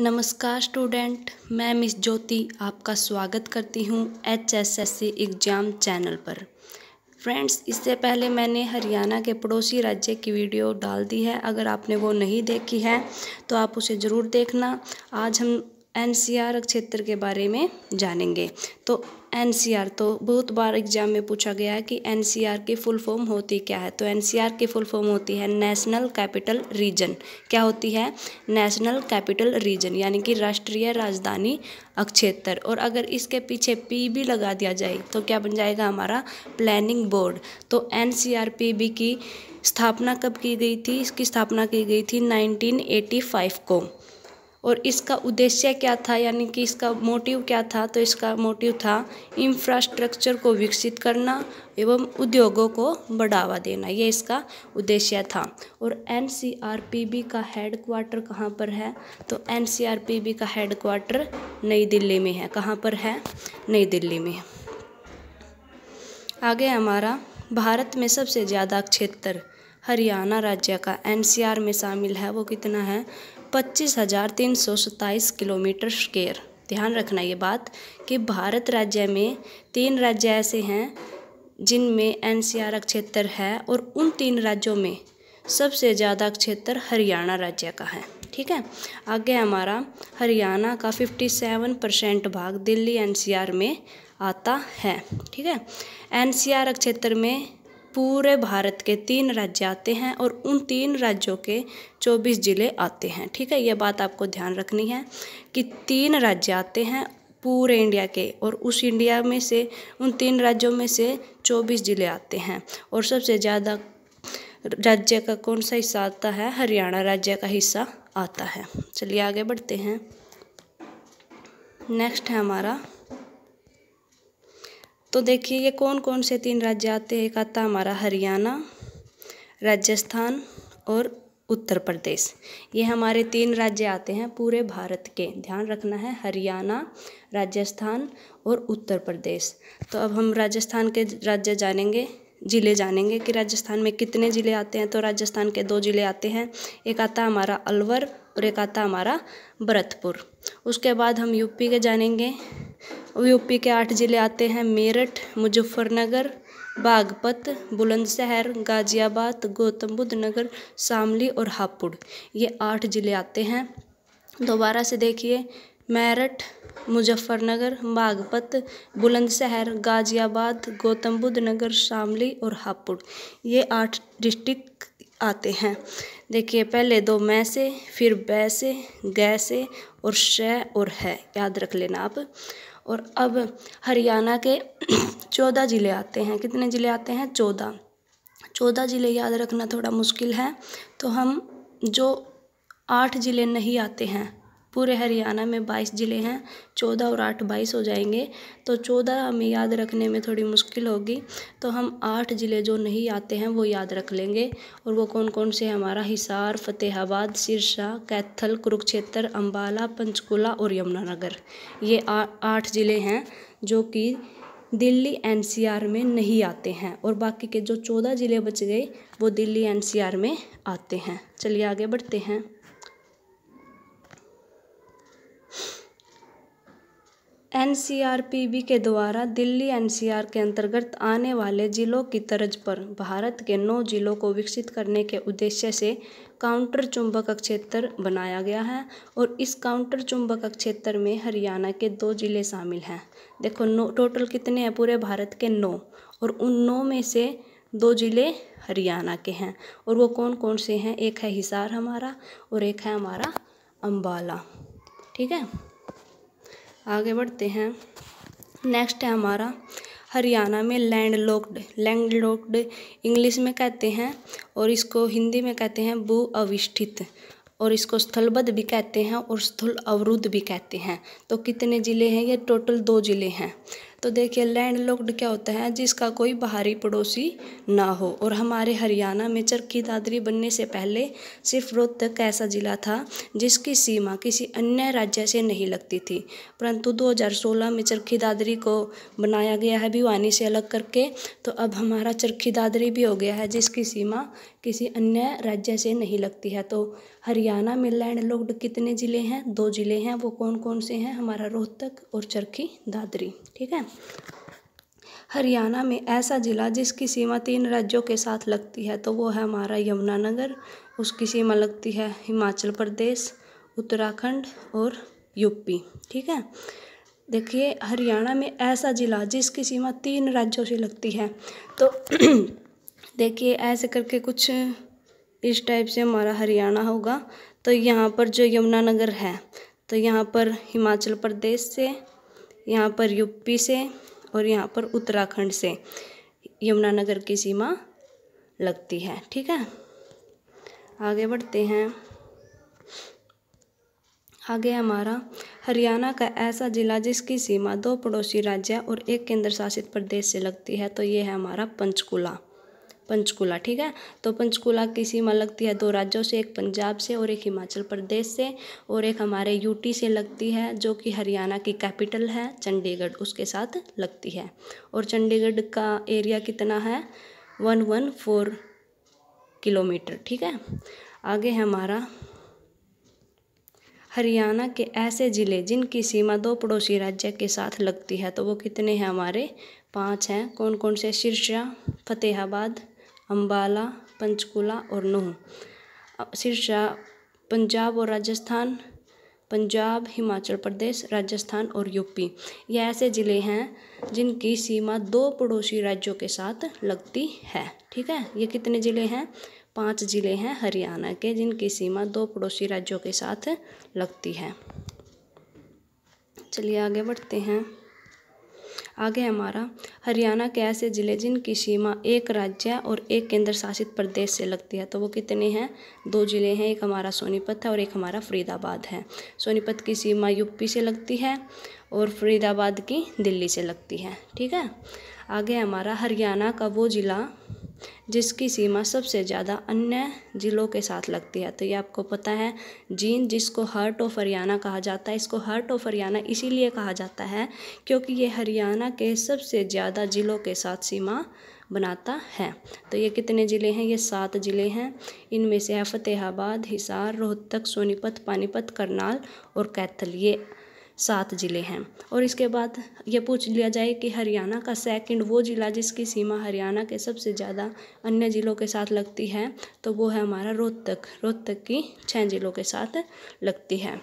नमस्कार स्टूडेंट मैं मिस ज्योति आपका स्वागत करती हूँ H S S C exam channel पर फ्रेंड्स इससे पहले मैंने हरियाणा के पड़ोसी राज्य की वीडियो डाल दी है अगर आपने वो नहीं देखी है तो आप उसे ज़रूर देखना आज हम एनसीआर क्षेत्र के बारे में जानेंगे तो एनसीआर तो बहुत बार एग्जाम में पूछा गया है कि एनसीआर की फुल फॉर्म होती क्या है तो एनसीआर की फुल फॉर्म होती है नेशनल कैपिटल रीजन क्या होती है नेशनल कैपिटल रीजन यानी कि राष्ट्रीय राजधानी क्षेत्र और अगर इसके पीछे पी भी लगा दिया जाए तो क्या बन जाएगा हमारा प्लानिंग बोर्ड तो एन की स्थापना कब की गई थी इसकी स्थापना की गई थी फाइव को और इसका उद्देश्य क्या था यानी कि इसका मोटिव क्या था तो इसका मोटिव था इंफ्रास्ट्रक्चर को विकसित करना एवं उद्योगों को बढ़ावा देना ये इसका उद्देश्य था और एन का हेड क्वार्टर कहाँ पर है तो एन का हेड क्वार्टर नई दिल्ली में है कहाँ पर है नई दिल्ली में आगे हमारा भारत में सबसे ज़्यादा क्षेत्र हरियाणा राज्य का एनसीआर में शामिल है वो कितना है पच्चीस हज़ार तीन सौ सत्ताईस किलोमीटर स्क्वेयर ध्यान रखना ये बात कि भारत राज्य में तीन राज्य ऐसे हैं जिनमें एन सी आर क्षेत्र है और उन तीन राज्यों में सबसे ज़्यादा क्षेत्र हरियाणा राज्य का है ठीक है आगे हमारा हरियाणा का 57 परसेंट भाग दिल्ली एनसीआर में आता है ठीक है एनसीआर क्षेत्र में पूरे भारत के तीन राज्य आते हैं और उन तीन राज्यों के चौबीस ज़िले आते हैं ठीक है ये बात आपको ध्यान रखनी है कि तीन राज्य आते हैं पूरे इंडिया के और उस इंडिया में से उन तीन राज्यों में से चौबीस ज़िले आते हैं और सबसे ज़्यादा राज्य का कौन सा हिस्सा आता है हरियाणा राज्य का हिस्सा आता है चलिए आगे बढ़ते हैं नेक्स्ट है हमारा तो देखिए ये कौन कौन से तीन राज्य आते हैं एक आता हमारा हरियाणा राजस्थान और उत्तर प्रदेश ये हमारे तीन राज्य आते हैं पूरे भारत के ध्यान रखना है हरियाणा राजस्थान और उत्तर प्रदेश तो अब हम राजस्थान के राज्य जानेंगे ज़िले जानेंगे कि राजस्थान में कितने ज़िले आते हैं तो राजस्थान के दो ज़िले आते हैं एक आता हमारा अलवर और एक आता हमारा भरतपुर उसके बाद हम यूपी के जानेंगे यूपी के आठ ज़िले आते हैं मेरठ मुजफ्फरनगर बागपत बुलंदशहर गाज़ियाबाद गौतम बुद्ध नगर शामली और हापुड़ ये आठ ज़िले आते हैं दोबारा से देखिए मेरठ मुजफ्फरनगर बागपत बुलंदशहर गाज़ियाबाद गौतम बुद्ध नगर शामली और हापुड़ ये आठ डिस्ट्रिक्ट आते हैं देखिए पहले दो मैं से फिर बै से गै से और श और है याद रख लेना आप और अब हरियाणा के चौदह ज़िले आते हैं कितने ज़िले आते हैं चौदह चौदह ज़िले याद रखना थोड़ा मुश्किल है तो हम जो आठ ज़िले नहीं आते हैं पूरे हरियाणा में बाईस ज़िले हैं चौदह और आठ बाईस हो जाएंगे तो चौदह हमें याद रखने में थोड़ी मुश्किल होगी तो हम आठ ज़िले जो नहीं आते हैं वो याद रख लेंगे और वो कौन कौन से हमारा हिसार फतेहाबाद सिरसा कैथल कुरुक्षेत्र अम्बाला पंचकुला और यमुनानगर ये आठ ज़िले हैं जो कि दिल्ली एनसीआर में नहीं आते हैं और बाकी के जो चौदह ज़िले बच गए वो दिल्ली एनसीआर में आते हैं चलिए आगे बढ़ते हैं N C R P B के द्वारा दिल्ली एन सी आर के अंतर्गत आने वाले ज़िलों की तर्ज पर भारत के नौ ज़िलों को विकसित करने के उद्देश्य से काउंटर चुंबक क्षेत्र बनाया गया है और इस काउंटर चुंबक क्षेत्र में हरियाणा के दो ज़िले शामिल हैं देखो नौ टोटल कितने हैं पूरे भारत के नौ और उन नौ में से दो ज़िले हरियाणा के हैं और वो कौन कौन से हैं एक है हिसार हमारा और एक है हमारा अम्बाला ठीक है आगे बढ़ते हैं नेक्स्ट है हमारा हरियाणा में landlocked landlocked English में कहते हैं और इसको हिंदी में कहते हैं भू अविष्ठित और इसको स्थलबद्ध भी कहते हैं और स्थल अवरुद्ध भी कहते हैं तो कितने ज़िले हैं ये टोटल दो ज़िले हैं तो देखिए लैंड लॉक्ड क्या होता है जिसका कोई बाहरी पड़ोसी ना हो और हमारे हरियाणा में चरखी दादरी बनने से पहले सिर्फ रोहतक ऐसा ज़िला था जिसकी सीमा किसी अन्य राज्य से नहीं लगती थी परंतु 2016 में चरखी दादरी को बनाया गया है भिवानी से अलग करके तो अब हमारा चरखी दादरी भी हो गया है जिसकी सीमा किसी अन्य राज्य से नहीं लगती है तो हरियाणा में लैंड लॉक्ड कितने ज़िले हैं दो ज़िले हैं वो कौन कौन से हैं हमारा रोहतक और चरखी दादरी ठीक है हरियाणा में ऐसा ज़िला जिसकी सीमा तीन राज्यों के साथ लगती है तो वो है हमारा यमुनानगर उसकी सीमा लगती है हिमाचल प्रदेश उत्तराखंड और यूपी ठीक है देखिए हरियाणा में ऐसा ज़िला जिसकी सीमा तीन राज्यों से लगती है तो देखिए ऐसे करके कुछ इस टाइप से हमारा हरियाणा होगा तो यहाँ पर जो यमुनानगर है तो यहाँ पर हिमाचल प्रदेश से यहाँ पर यूपी से और यहाँ पर उत्तराखंड से यमुनानगर की सीमा लगती है ठीक है आगे बढ़ते हैं आगे हमारा हरियाणा का ऐसा ज़िला जिसकी सीमा दो पड़ोसी राज्य और एक केंद्र शासित प्रदेश से लगती है तो ये है हमारा पंचकुला पंचकूला ठीक है तो पंचकूला की सीमा लगती है दो राज्यों से एक पंजाब से और एक हिमाचल प्रदेश से और एक हमारे यूटी से लगती है जो कि हरियाणा की कैपिटल है चंडीगढ़ उसके साथ लगती है और चंडीगढ़ का एरिया कितना है वन वन फोर किलोमीटर ठीक है आगे है हमारा हरियाणा के ऐसे ज़िले जिनकी सीमा दो पड़ोसी राज्य के साथ लगती है तो वो कितने हैं हमारे पाँच हैं कौन कौन से शीर्षा फतेहाबाद अम्बाला पंचकूला और नूह सिरसा पंजाब और राजस्थान पंजाब हिमाचल प्रदेश राजस्थान और यूपी ये ऐसे ज़िले हैं जिनकी सीमा दो पड़ोसी राज्यों के साथ लगती है ठीक है ये कितने ज़िले हैं पांच ज़िले हैं हरियाणा के जिनकी सीमा दो पड़ोसी राज्यों के साथ लगती है चलिए आगे बढ़ते हैं आगे हमारा हरियाणा के ऐसे ज़िले जिनकी सीमा एक राज्य और एक केंद्र शासित प्रदेश से लगती है तो वो कितने हैं दो ज़िले हैं एक हमारा सोनीपत है और एक हमारा फरीदाबाद है सोनीपत की सीमा यूपी से लगती है और फरीदाबाद की दिल्ली से लगती है ठीक है आगे हमारा हरियाणा का वो ज़िला जिसकी सीमा सबसे ज़्यादा अन्य ज़िलों के साथ लगती है तो ये आपको पता है जींद जिसको हर्ट ऑफ हरियाणा कहा जाता है इसको हर्ट ऑफ हरियाणा इसीलिए कहा जाता है क्योंकि ये हरियाणा के सबसे ज़्यादा ज़िलों के साथ सीमा बनाता है तो ये कितने ज़िले हैं ये सात ज़िले हैं इनमें से है फतेहाबाद हिसार रोहतक सोनीपत पानीपत करनाल और कैथल ये सात ज़िले हैं और इसके बाद यह पूछ लिया जाए कि हरियाणा का सेकंड वो ज़िला जिसकी सीमा हरियाणा के सबसे ज़्यादा अन्य ज़िलों के साथ लगती है तो वो है हमारा रोहतक रोहतक की छः ज़िलों के साथ लगती है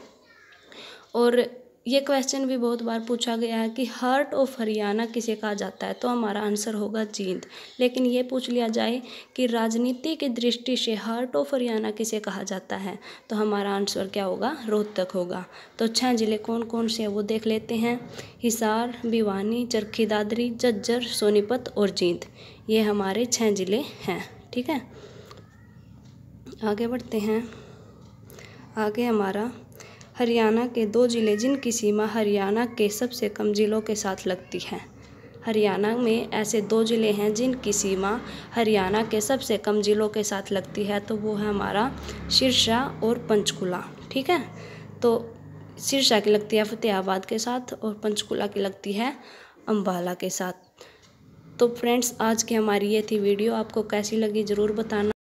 और ये क्वेश्चन भी बहुत बार पूछा गया है कि हार्ट ऑफ हरियाणा किसे कहा जाता है तो हमारा आंसर होगा जींद लेकिन ये पूछ लिया जाए कि राजनीति की दृष्टि से हार्ट ऑफ हरियाणा किसे कहा जाता है तो हमारा आंसर क्या होगा रोहतक होगा तो छः ज़िले कौन कौन से हैं वो देख लेते हैं हिसार भिवानी चरखी दादरी जज्जर सोनीपत और जींद ये हमारे छः ज़िले हैं ठीक है आगे बढ़ते हैं आगे हमारा हरियाणा के दो ज़िले जिनकी सीमा हरियाणा के सबसे कम ज़िलों के साथ लगती है हरियाणा में ऐसे दो ज़िले हैं जिनकी सीमा हरियाणा के सबसे कम ज़िलों के साथ लगती है तो वो है हमारा सिरसा और पंचकुला ठीक है तो सिरसा की लगती है फतेहाबाद के साथ और पंचकुला की लगती है अम्बाला के साथ तो फ्रेंड्स आज की हमारी ये थी वीडियो आपको कैसी लगी ज़रूर बताना